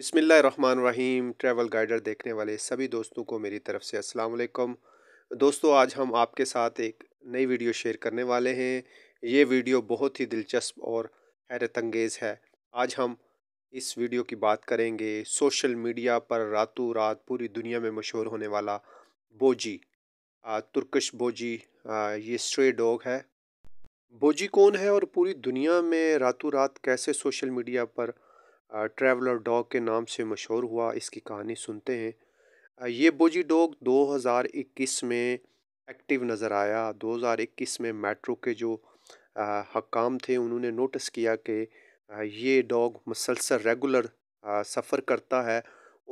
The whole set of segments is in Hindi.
बिसमीम ट्रैवल गाइडर देखने वाले सभी दोस्तों को मेरी तरफ़ से अस्सलाम वालेकुम दोस्तों आज हम आपके साथ एक नई वीडियो शेयर करने वाले हैं ये वीडियो बहुत ही दिलचस्प और हैरत अंगेज़ है आज हम इस वीडियो की बात करेंगे सोशल मीडिया पर रातों रात पूरी दुनिया में मशहूर होने वाला बोजी तुर्कश बोजी ये स्ट्रे डॉग है बोजी कौन है और पूरी दुनिया में रातों रात कैसे सोशल मीडिया पर ट्रैवलर डॉग के नाम से मशहूर हुआ इसकी कहानी सुनते हैं ये बोजी डॉग 2021 में एक्टिव नज़र आया 2021 में मेट्रो के जो हकाम थे उन्होंने नोटिस किया कि ये डॉग मसलसल रेगुलर सफ़र करता है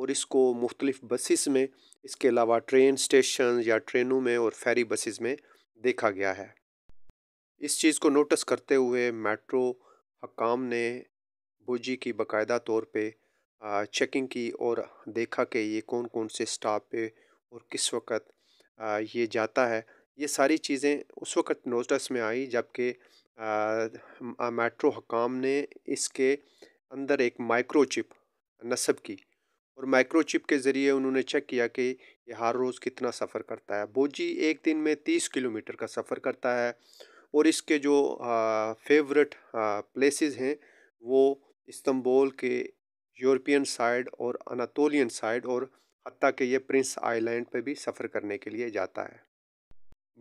और इसको मुख्तलिफ़ बसेस में इसके अलावा ट्रेन स्टेशन या ट्रेनों में और फेरी बसेस में देखा गया है इस चीज़ को नोटिस करते हुए मेट्रो हकाम ने बोजी की बाकायदा तौर पे चेकिंग की और देखा कि ये कौन कौन से स्टाफ पे और किस वक्त ये जाता है ये सारी चीज़ें उस वक्त नोटिस में आई जबकि मेट्रो हकाम ने इसके अंदर एक माइक्रोचिप नस्ब की और माइक्रोचिप के ज़रिए उन्होंने चेक किया कि ये हर रोज़ कितना सफ़र करता है बोजी एक दिन में तीस किलोमीटर का सफ़र करता है और इसके जो फेवरेट प्लेसेस हैं वो इस्तंबोल के यूरोपियन साइड और अनातोलियन साइड और हती के ये प्रिंस आइलैंड पर भी सफ़र करने के लिए जाता है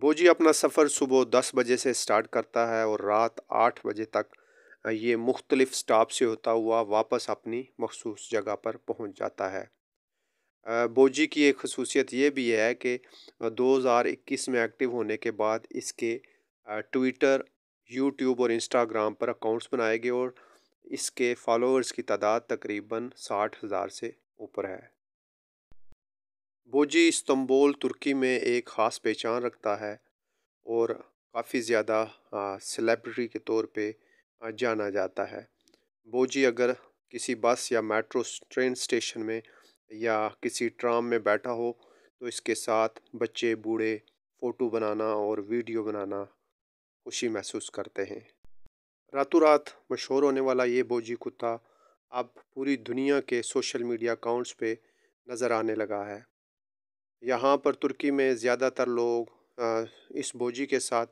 बोजी अपना सफ़र सुबह दस बजे से स्टार्ट करता है और रात आठ बजे तक ये मुख्तलिफ़ स्टाप से होता हुआ वापस अपनी मखसूस जगह पर पहुंच जाता है बोजी की एक खसूसियत ये भी है कि 2021 में एक्टिव होने के बाद इसके ट्विटर यूट्यूब और इंस्टाग्राम पर अकाउंट्स बनाए गए और इसके फॉलोअर्स की तादाद तकरीबन साठ हज़ार से ऊपर है बोजी इस्तंबोल तुर्की में एक ख़ास पहचान रखता है और काफ़ी ज़्यादा सेलेब्रिटी के तौर पे जाना जाता है बोजी अगर किसी बस या मेट्रो ट्रेन स्टेशन में या किसी ट्राम में बैठा हो तो इसके साथ बच्चे बूढ़े फ़ोटो बनाना और वीडियो बनाना खुशी महसूस करते हैं रातों रात मशहूर होने वाला ये बोजी कुत्ता अब पूरी दुनिया के सोशल मीडिया अकाउंट्स पे नज़र आने लगा है यहाँ पर तुर्की में ज़्यादातर लोग इस बोजी के साथ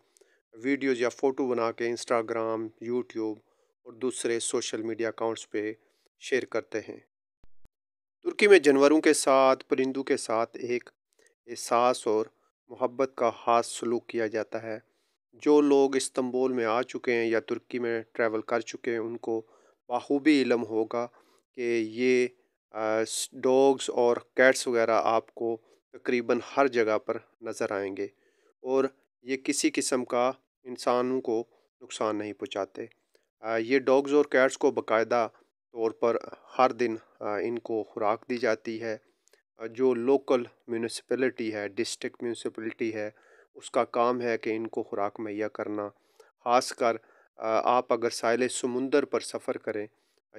वीडियोज़ या फ़ोटो बना के इंस्टाग्राम यूट्यूब और दूसरे सोशल मीडिया अकाउंट्स पे शेयर करते हैं तुर्की में जानवरों के साथ परिंदों के साथ एक एहसास और मोहब्बत का खास सलूक किया जाता है जो लोग इस्तंबुल में आ चुके हैं या तुर्की में ट्रैवल कर चुके हैं उनको बखूबी इलम होगा कि ये डॉग्स और कैट्स वगैरह आपको तकरीबन हर जगह पर नज़र आएंगे और ये किसी किस्म का इंसानों को नुकसान नहीं पहुँचाते ये डॉग्स और कैट्स को बाकायदा तौर पर हर दिन इनको खुराक दी जाती है जो लोकल म्यूनसिपलिटी है डिस्ट्रिक्ट म्यूनसिपलिटी है उसका काम है कि इनको खुराक मुहैया करना ख़ास कर आप अगर साहिल समुंदर पर सफ़र करें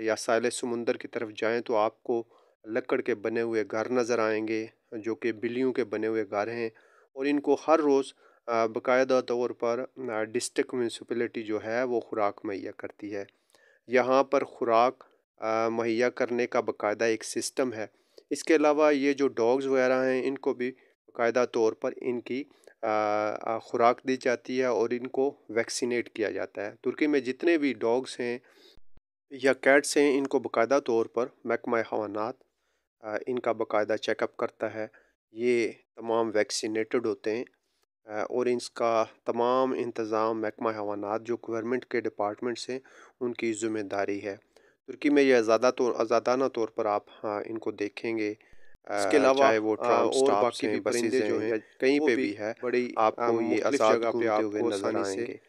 या साहिल समुंदर की तरफ जाएं तो आपको लकड़ के बने हुए घर नज़र आएंगे जो कि बिल्लियों के बने हुए घर हैं और इनको हर रोज़ बाकायदा तौर पर डिस्ट्रिक्ट म्यूनसिपलिटी जो है वो खुराक मुहैया करती है यहाँ पर खुराक मुहैया करने का बाकायदा एक सिस्टम है इसके अलावा ये जो डॉग्स वगैरह हैं इनको भी बाकायदा तौर पर इनकी ख़ुराक दी जाती है और इनको वैक्सीनेट किया जाता है तुर्की में जितने भी डॉग्स हैं या कैट्स हैं इनको बाकायदा तौर पर महकमा हवानात इनका बाकायदा चेकअप करता है ये तमाम वैक्सीनेटेड होते हैं और इसका तमाम इंतज़ाम महकमा हवानात जो गवर्नमेंट के डिपार्टमेंट्स हैं उनकी ज़िम्मेदारी है तुर्की में यह आज़ादा तौर आज़ादाना तौर पर आप हाँ, इनको देखेंगे इसके अलावा वो और बाकी भी परिंदे जो हैं कहीं पे भी है बड़ी आपको ये आसाद घूमते हुए नजर आएंगे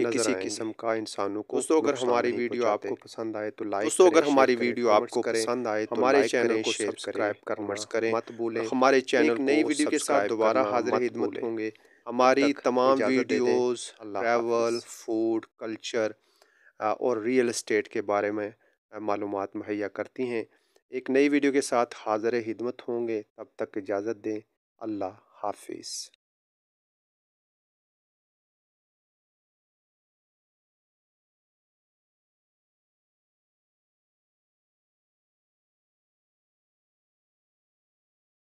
ये किसी किस्म का इंसानों को दोस्तों अगर हमारी वीडियो आपको पसंद आए तो लाइक दोस्तों अगर हमारी वीडियो आपको पसंद आए तो हमारे चैनल को सब्सक्राइब करना करें मत भूलें हमारे चैनल नई वीडियो के साथ दोबारा हाजिर खिदमत होंगे हमारी तमाम वीडियोस ट्रैवल फूड कल्चर और रियल इस्टेट के बारे में मालूम मुहैया करती हैं एक नई वीडियो के साथ हाजिर हिदमत होंगे तब तक इजाज़त दें अल्लाह हाफिज़